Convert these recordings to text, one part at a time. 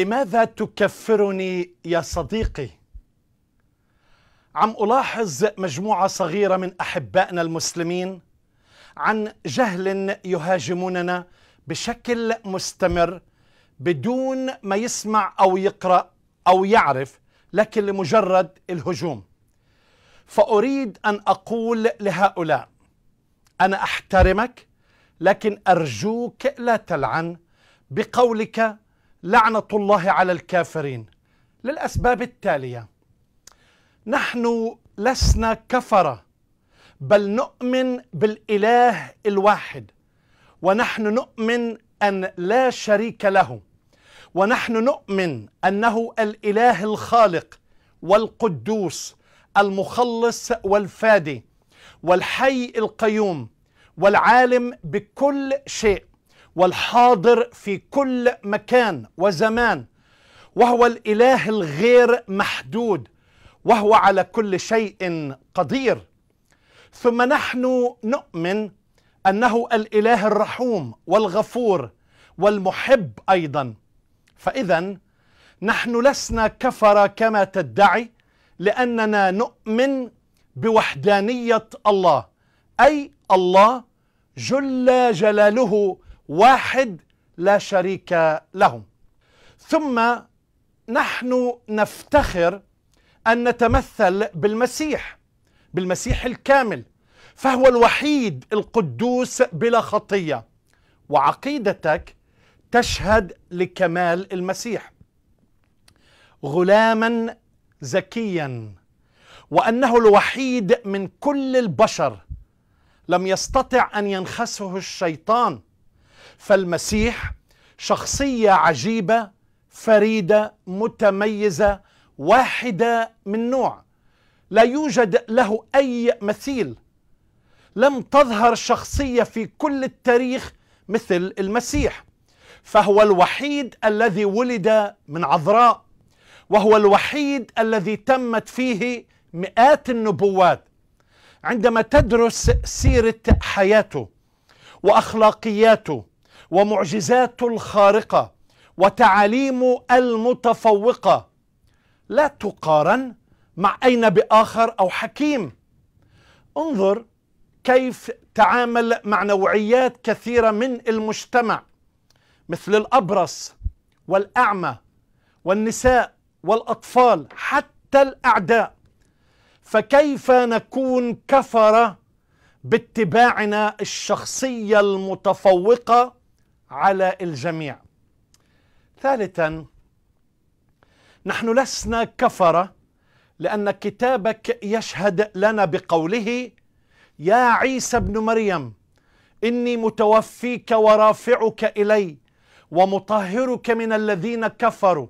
لماذا تكفرني يا صديقي عم الاحظ مجموعه صغيره من احبائنا المسلمين عن جهل يهاجموننا بشكل مستمر بدون ما يسمع او يقرا او يعرف لكن لمجرد الهجوم فاريد ان اقول لهؤلاء انا احترمك لكن ارجوك لا تلعن بقولك لعنة الله على الكافرين للأسباب التالية نحن لسنا كفرة بل نؤمن بالإله الواحد ونحن نؤمن أن لا شريك له ونحن نؤمن أنه الإله الخالق والقدوس المخلص والفادي والحي القيوم والعالم بكل شيء والحاضر في كل مكان وزمان وهو الاله الغير محدود وهو على كل شيء قدير ثم نحن نؤمن انه الاله الرحوم والغفور والمحب ايضا فاذا نحن لسنا كفر كما تدعي لاننا نؤمن بوحدانيه الله اي الله جل جلاله واحد لا شريك له ثم نحن نفتخر ان نتمثل بالمسيح بالمسيح الكامل فهو الوحيد القدوس بلا خطيه وعقيدتك تشهد لكمال المسيح غلاما ذكيا وانه الوحيد من كل البشر لم يستطع ان ينخسه الشيطان فالمسيح شخصية عجيبة فريدة متميزة واحدة من نوع لا يوجد له أي مثيل لم تظهر شخصية في كل التاريخ مثل المسيح فهو الوحيد الذي ولد من عذراء وهو الوحيد الذي تمت فيه مئات النبوات عندما تدرس سيرة حياته وأخلاقياته ومعجزاته الخارقة وتعاليمه المتفوقة لا تقارن مع أي نبي آخر أو حكيم انظر كيف تعامل مع نوعيات كثيرة من المجتمع مثل الأبرص والأعمى والنساء والأطفال حتى الأعداء فكيف نكون كفرة باتباعنا الشخصية المتفوقة على الجميع ثالثا نحن لسنا كفره لان كتابك يشهد لنا بقوله يا عيسى ابن مريم اني متوفيك ورافعك الي ومطهرك من الذين كفروا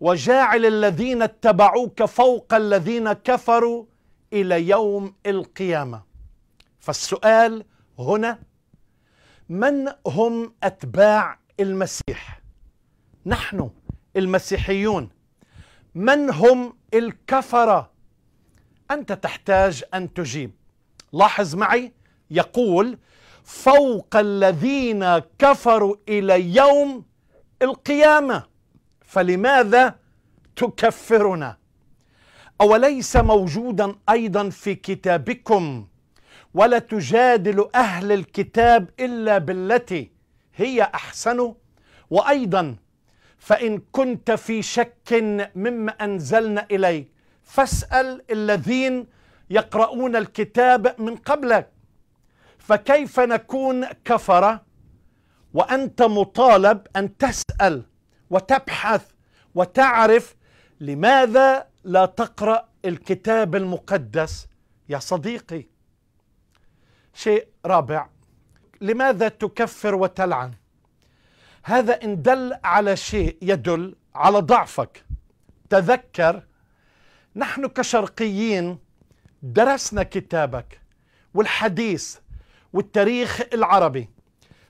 وجاعل الذين اتبعوك فوق الذين كفروا الى يوم القيامه فالسؤال هنا من هم أتباع المسيح؟ نحن المسيحيون من هم الكفرة؟ أنت تحتاج أن تجيب لاحظ معي يقول فوق الذين كفروا إلى يوم القيامة فلماذا تكفرنا؟ أوليس موجودا أيضا في كتابكم ولا تجادل أهل الكتاب إلا بالتي هي أحسن وأيضا فإن كنت في شك مما أنزلنا إليك فاسأل الذين يقرؤون الكتاب من قبلك فكيف نكون كفرة وأنت مطالب أن تسأل وتبحث وتعرف لماذا لا تقرأ الكتاب المقدس يا صديقي شيء رابع لماذا تكفر وتلعن هذا ان دل على شيء يدل على ضعفك تذكر نحن كشرقيين درسنا كتابك والحديث والتاريخ العربي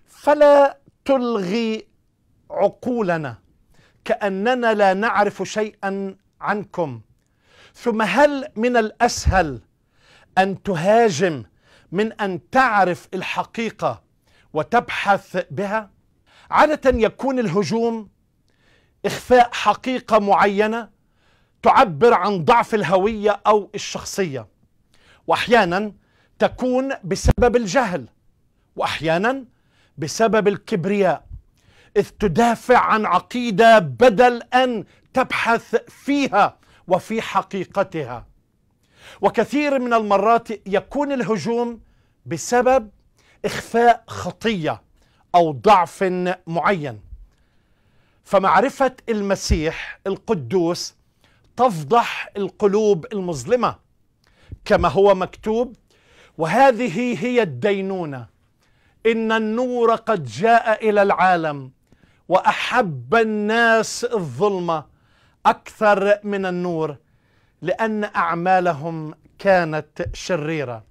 فلا تلغي عقولنا كاننا لا نعرف شيئا عنكم ثم هل من الاسهل ان تهاجم من ان تعرف الحقيقه وتبحث بها عاده يكون الهجوم اخفاء حقيقه معينه تعبر عن ضعف الهويه او الشخصيه واحيانا تكون بسبب الجهل واحيانا بسبب الكبرياء اذ تدافع عن عقيده بدل ان تبحث فيها وفي حقيقتها وكثير من المرات يكون الهجوم بسبب اخفاء خطيه او ضعف معين فمعرفه المسيح القدوس تفضح القلوب المظلمه كما هو مكتوب وهذه هي الدينونه ان النور قد جاء الى العالم واحب الناس الظلمه اكثر من النور لأن أعمالهم كانت شريرة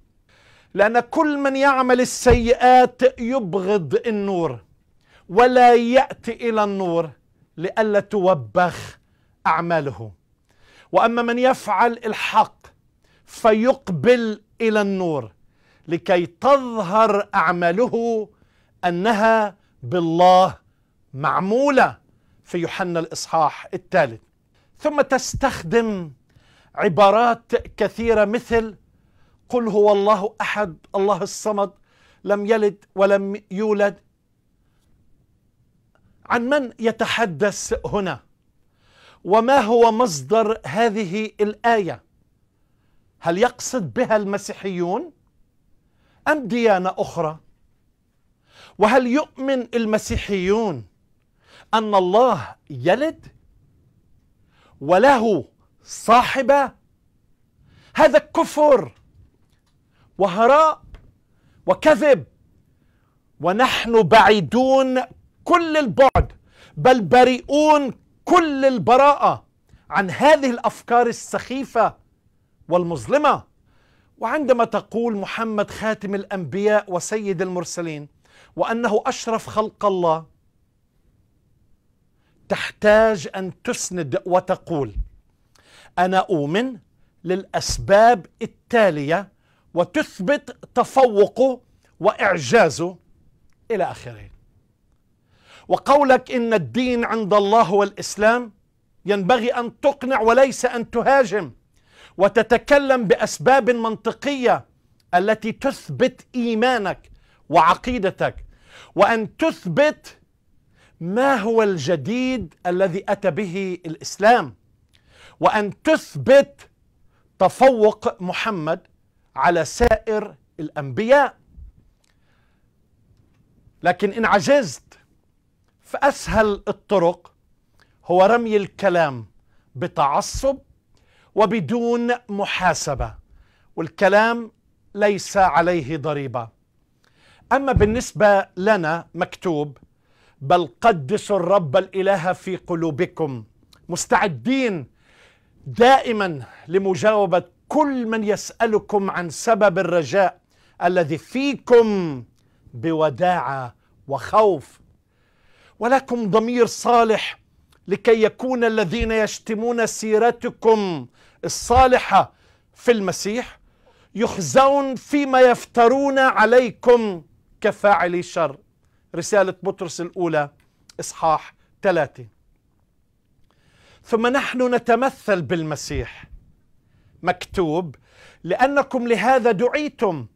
لأن كل من يعمل السيئات يبغض النور ولا يأتي إلى النور لئلا توبخ أعماله وأما من يفعل الحق فيقبل إلى النور لكي تظهر أعماله أنها بالله معمولة في يوحنا الإصحاح الثالث ثم تستخدم عبارات كثيره مثل قل هو الله احد الله الصمد لم يلد ولم يولد عن من يتحدث هنا وما هو مصدر هذه الايه هل يقصد بها المسيحيون ام ديانه اخرى وهل يؤمن المسيحيون ان الله يلد وله صاحبة هذا كفر وهراء وكذب ونحن بعيدون كل البعد بل بريئون كل البراءة عن هذه الأفكار السخيفة والمظلمة وعندما تقول محمد خاتم الأنبياء وسيد المرسلين وأنه أشرف خلق الله تحتاج أن تسند وتقول أنا أؤمن للأسباب التالية وتثبت تفوقه وإعجازه إلى آخره وقولك إن الدين عند الله والإسلام ينبغي أن تقنع وليس أن تهاجم وتتكلم بأسباب منطقية التي تثبت إيمانك وعقيدتك وأن تثبت ما هو الجديد الذي أتى به الإسلام وأن تثبت تفوق محمد على سائر الأنبياء لكن إن عجزت فأسهل الطرق هو رمي الكلام بتعصب وبدون محاسبة والكلام ليس عليه ضريبة أما بالنسبة لنا مكتوب بل قدسوا الرب الإله في قلوبكم مستعدين دائما لمجاوبه كل من يسالكم عن سبب الرجاء الذي فيكم بوداعه وخوف ولكم ضمير صالح لكي يكون الذين يشتمون سيرتكم الصالحه في المسيح يخزون فيما يفترون عليكم كفاعلي شر رساله بطرس الاولى اصحاح ثلاثه ثم نحن نتمثل بالمسيح مكتوب لانكم لهذا دعيتم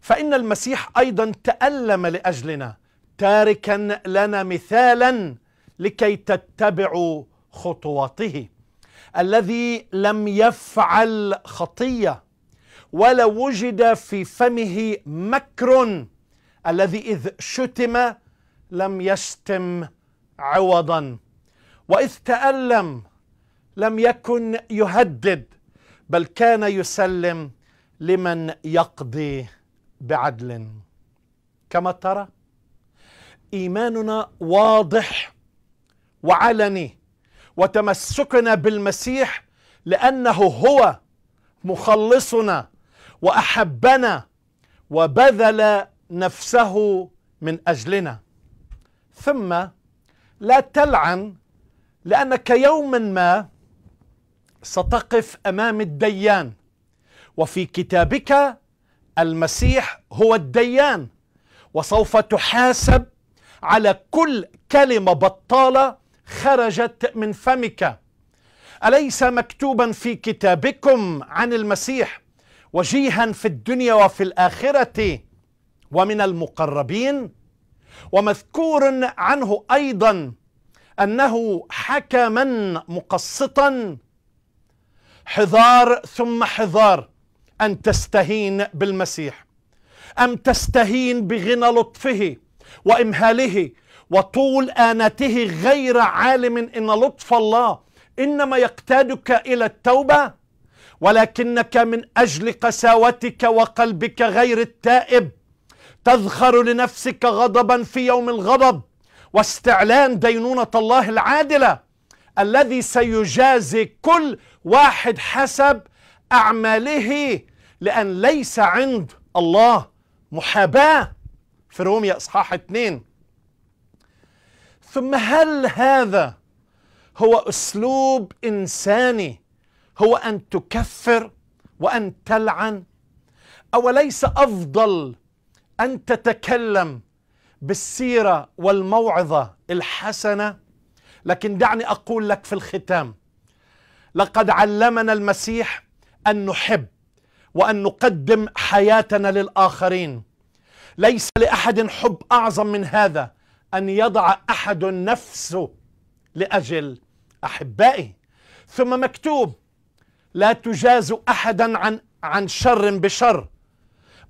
فان المسيح ايضا تالم لاجلنا تاركا لنا مثالا لكي تتبعوا خطواته الذي لم يفعل خطيه ولا وجد في فمه مكر الذي اذ شتم لم يشتم عوضا واذ تالم لم يكن يهدد بل كان يسلم لمن يقضي بعدل كما ترى ايماننا واضح وعلني وتمسكنا بالمسيح لانه هو مخلصنا واحبنا وبذل نفسه من اجلنا ثم لا تلعن لانك يوما ما ستقف امام الديان وفي كتابك المسيح هو الديان وسوف تحاسب على كل كلمه بطاله خرجت من فمك اليس مكتوبا في كتابكم عن المسيح وجيها في الدنيا وفي الاخره ومن المقربين ومذكور عنه ايضا انه حكما مقسطا حذار ثم حذار ان تستهين بالمسيح ام تستهين بغنى لطفه وامهاله وطول انته غير عالم ان لطف الله انما يقتادك الى التوبه ولكنك من اجل قساوتك وقلبك غير التائب تذخر لنفسك غضبا في يوم الغضب واستعلان دينونه الله العادله الذي سيجازي كل واحد حسب أعماله لأن ليس عند الله محاباة في روميا إصحاح 2 ثم هل هذا هو أسلوب إنساني هو أن تكفر وأن تلعن أوليس أفضل أن تتكلم بالسيرة والموعظة الحسنة لكن دعني أقول لك في الختام لقد علمنا المسيح أن نحب وأن نقدم حياتنا للآخرين ليس لأحد حب أعظم من هذا أن يضع أحد نفسه لأجل احبائه ثم مكتوب لا تجاز أحدا عن عن شر بشر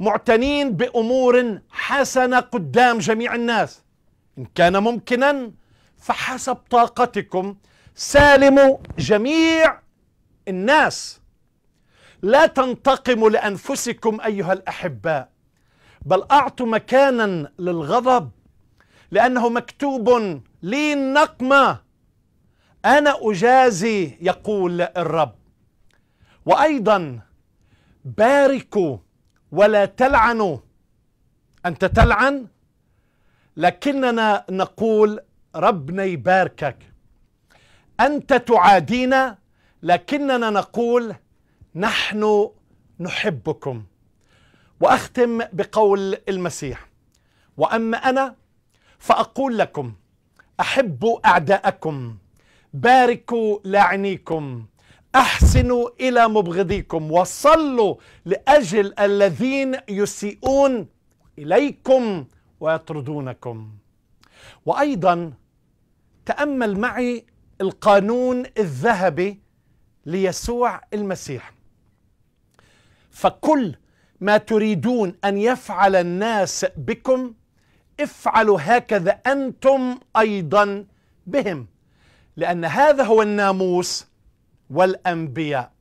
معتنين بأمور حسنة قدام جميع الناس إن كان ممكنا فحسب طاقتكم سالموا جميع الناس لا تنتقموا لانفسكم ايها الاحباء بل اعطوا مكانا للغضب لانه مكتوب لي النقمه انا اجازي يقول الرب وايضا باركوا ولا تلعنوا انت تلعن لكننا نقول ربنا يباركك أنت تعادينا لكننا نقول نحن نحبكم وأختم بقول المسيح وأما أنا فأقول لكم أحبوا أعداءكم باركوا لاعنيكم احسنوا الى مبغضيكم وصلوا لاجل الذين يسيئون اليكم ويطردونكم وايضا تأمل معي القانون الذهبي ليسوع المسيح فكل ما تريدون أن يفعل الناس بكم افعلوا هكذا أنتم أيضا بهم لأن هذا هو الناموس والأنبياء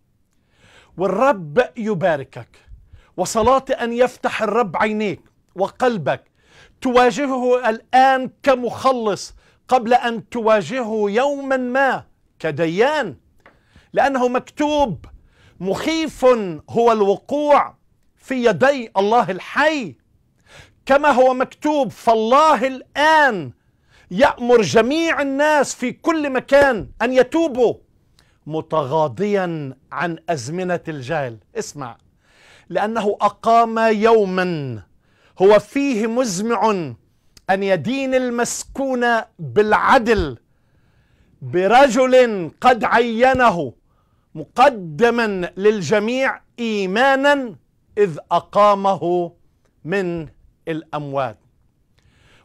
والرب يباركك وصلاتي أن يفتح الرب عينيك وقلبك تواجهه الآن كمخلص قبل أن تواجهه يوما ما كديان لأنه مكتوب مخيف هو الوقوع في يدي الله الحي كما هو مكتوب فالله الآن يأمر جميع الناس في كل مكان أن يتوبوا متغاضيا عن أزمنة الجهل اسمع لأنه أقام يوما هو فيه مزمع أن يدين المسكون بالعدل برجل قد عينه مقدما للجميع إيمانا إذ أقامه من الأموات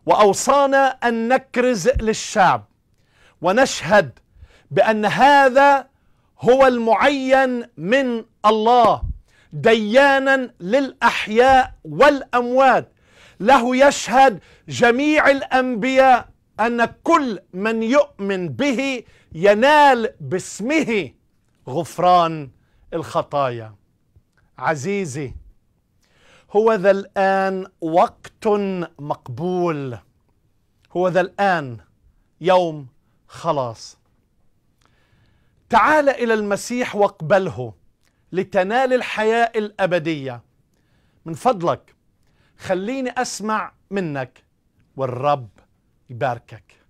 وأوصانا أن نكرز للشعب ونشهد بأن هذا هو المعين من الله ديانا للأحياء والأموات له يشهد جميع الأنبياء أن كل من يؤمن به ينال باسمه غفران الخطايا عزيزي هو ذا الآن وقت مقبول هو ذا الآن يوم خلاص تعال إلى المسيح واقبله لتنال الحياة الأبدية من فضلك خليني أسمع منك والرب يباركك